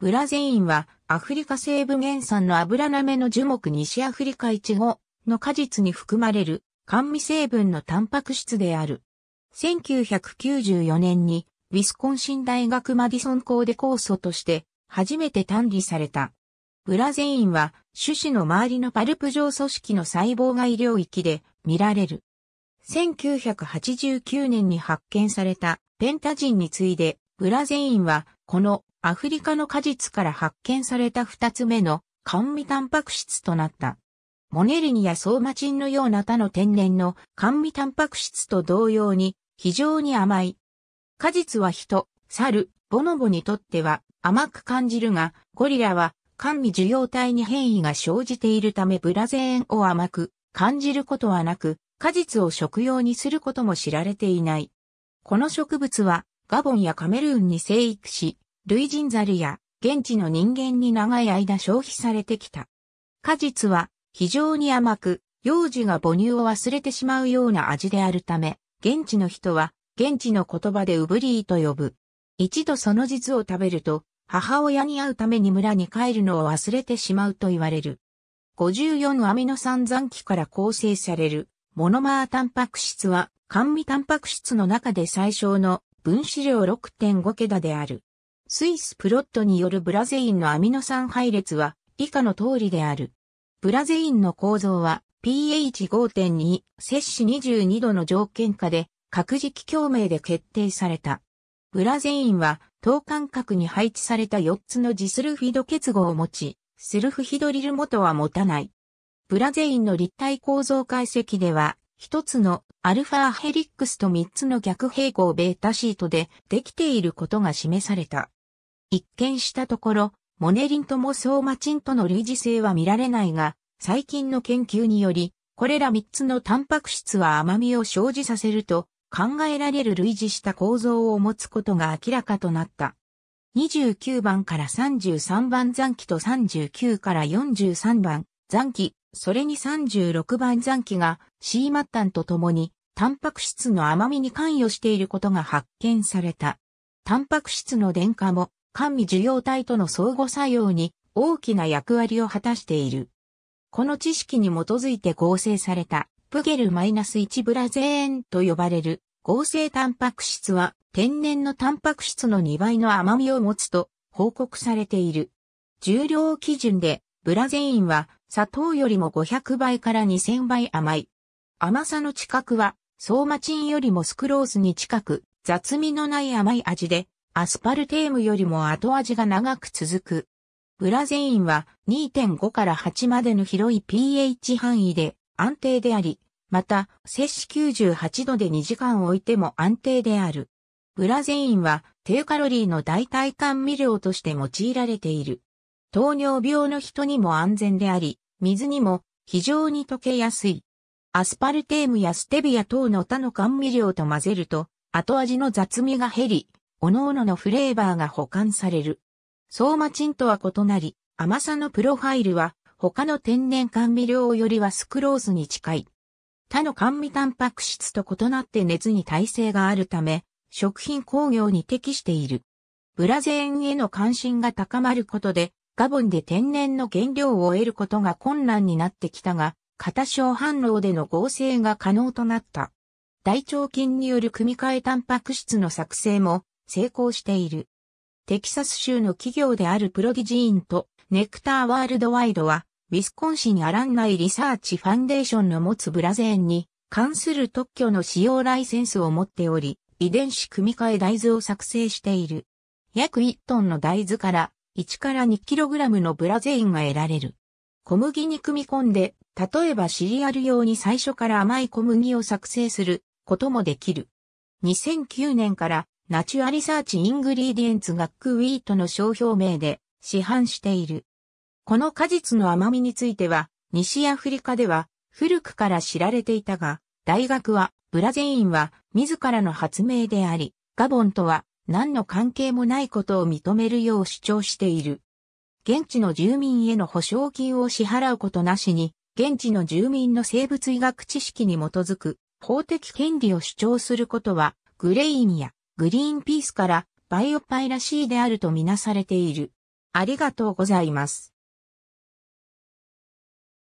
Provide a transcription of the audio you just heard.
ブラゼインはアフリカ西部原産の油なめの樹木西アフリカイチゴの果実に含まれる甘味成分のタンパク質である。1994年にウィスコンシン大学マディソン校で酵素として初めて単理された。ブラゼインは種子の周りのパルプ状組織の細胞外領域で見られる。1989年に発見されたペンタジンに次いでブラゼインはこのアフリカの果実から発見された二つ目の甘味タンパク質となった。モネリニやソーマチンのような他の天然の甘味タンパク質と同様に非常に甘い。果実は人、猿、ボノボにとっては甘く感じるが、ゴリラは甘味受容体に変異が生じているためブラゼーンを甘く感じることはなく、果実を食用にすることも知られていない。この植物はガボンやカメルーンに生育し、類人猿や現地の人間に長い間消費されてきた。果実は非常に甘く、幼児が母乳を忘れてしまうような味であるため、現地の人は現地の言葉でウブリーと呼ぶ。一度その実を食べると、母親に会うために村に帰るのを忘れてしまうと言われる。54アミノ酸残機から構成されるモノマータンパク質は、甘味タンパク質の中で最小の分子量6.5桁である。スイスプロットによるブラゼインのアミノ酸配列は以下の通りである。ブラゼインの構造は pH5.2 摂氏22度の条件下で核磁気共鳴で決定された。ブラゼインは等間隔に配置された4つのジスルフィド結合を持ち、スルフヒドリル元は持たない。ブラゼインの立体構造解析では、一つのアルファヘリックスと三つの逆平行ベータシートでできていることが示された。一見したところ、モネリンともソーマチンとの類似性は見られないが、最近の研究により、これら3つのタンパク質は甘みを生じさせると考えられる類似した構造を持つことが明らかとなった。29番から33番残機と39から43番残機、それに36番残機が C 末端とともにタンパク質の甘みに関与していることが発見された。タンパク質の電化も甘味受容体との相互作用に大きな役割を果たしている。この知識に基づいて合成されたプゲル -1 ブラゼーンと呼ばれる合成タンパク質は天然のタンパク質の2倍の甘みを持つと報告されている。重量基準でブラゼインは砂糖よりも500倍から2000倍甘い。甘さの近くは、ソーマチンよりもスクロースに近く、雑味のない甘い味で、アスパルテームよりも後味が長く続く。ブラゼインは2.5から8までの広い pH 範囲で安定であり、また、摂氏98度で2時間置いても安定である。ブラゼインは低カロリーの代替甘味料として用いられている。糖尿病の人にも安全であり、水にも非常に溶けやすい。アスパルテームやステビア等の他の甘味料と混ぜると、後味の雑味が減り、各々のフレーバーが保管される。相馬チンとは異なり、甘さのプロファイルは他の天然甘味料よりはスクロースに近い。他の甘味タンパク質と異なって熱に耐性があるため、食品工業に適している。ブラゼーンへの関心が高まることで、ガボンで天然の原料を得ることが困難になってきたが、片小反応での合成が可能となった。大腸菌による組み換えタンパク質の作成も成功している。テキサス州の企業であるプロギジーンとネクターワールドワイドは、ウィスコンシンアランナイリサーチファンデーションの持つブラゼーンに関する特許の使用ライセンスを持っており、遺伝子組み換え大豆を作成している。約1トンの大豆から1から 2kg のブラゼインが得られる。小麦に組み込んで、例えばシリアル用に最初から甘い小麦を作成することもできる。2009年からナチュアリサーチイングリーディエンツ学区ウィートの商標名で市販している。この果実の甘みについては、西アフリカでは古くから知られていたが、大学は、ブラゼインは自らの発明であり、ガボンとは何の関係もないことを認めるよう主張している。現地の住民への保証金を支払うことなしに、現地の住民の生物医学知識に基づく法的権利を主張することは、グレインやグリーンピースからバイオパイらしいであるとみなされている。ありがとうございます。